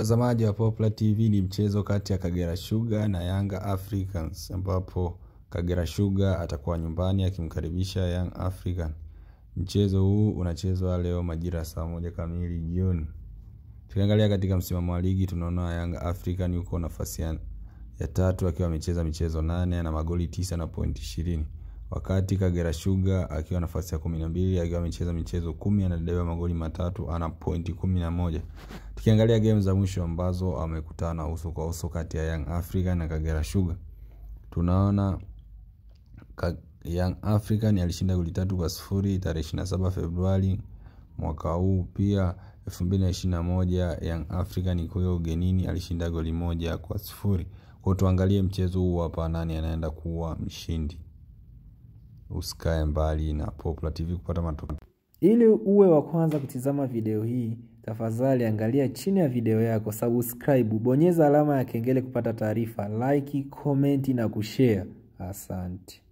Mtazamaji wa Poplar TV ni mchezo kati ya Kagera Sugar na Yanga Africans ambapo Kagera Sugar atakuwa nyumbani akimkaribisha ya Young African. Mchezo huu unachezwa leo majira saa moja kamili jioni. Tukiangalia katika msimamo wa ligi tunaona Yanga African yuko nafasi ya tatu akiwa amecheza michezo nane na magoli tisa na pointi ishirini wakati Kagera Sugar akiwa nafasi ya kumi na mbili akiwa amecheza michezo kumi anadaiwa magoli matatu ana pointi kumi na moja. Tukiangalia game za mwisho ambazo amekutana uso kwa uso kati ya Young African na Kagera Sugar, tunaona ka, Young African alishinda goli tatu kwa sufuri tarehe na saba Februari mwaka huu. Pia elfu mbili na na moja Young African ikiwa ugenini alishinda goli moja kwa sufuri. Kwa tuangalie mchezo huu hapa, nani anaenda kuwa mshindi usikae mbali na Popular TV kupata matokeo. Ili uwe wa kwanza kutizama video hii, tafadhali angalia chini ya video yako, subscribe, bonyeza alama ya kengele kupata taarifa, like, comment na kushare. Asante.